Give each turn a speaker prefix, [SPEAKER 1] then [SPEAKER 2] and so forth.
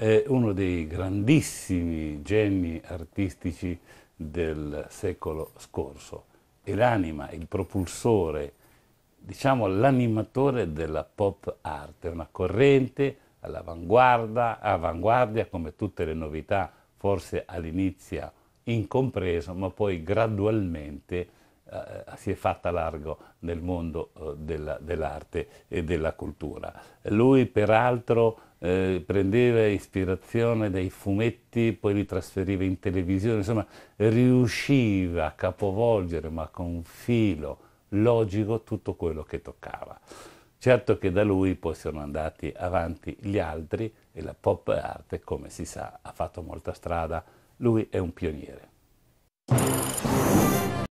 [SPEAKER 1] è uno dei grandissimi geni artistici del secolo scorso. È l'anima, il propulsore, diciamo l'animatore della pop art, è una corrente all'avanguardia, come tutte le novità, forse all'inizio incompreso, ma poi gradualmente eh, si è fatta largo nel mondo eh, della, dell'arte e della cultura. Lui peraltro eh, prendeva ispirazione dai fumetti, poi li trasferiva in televisione, insomma riusciva a capovolgere ma con filo logico tutto quello che toccava. Certo che da lui poi sono andati avanti gli altri e la pop art, come si sa, ha fatto molta strada. Lui è un pioniere.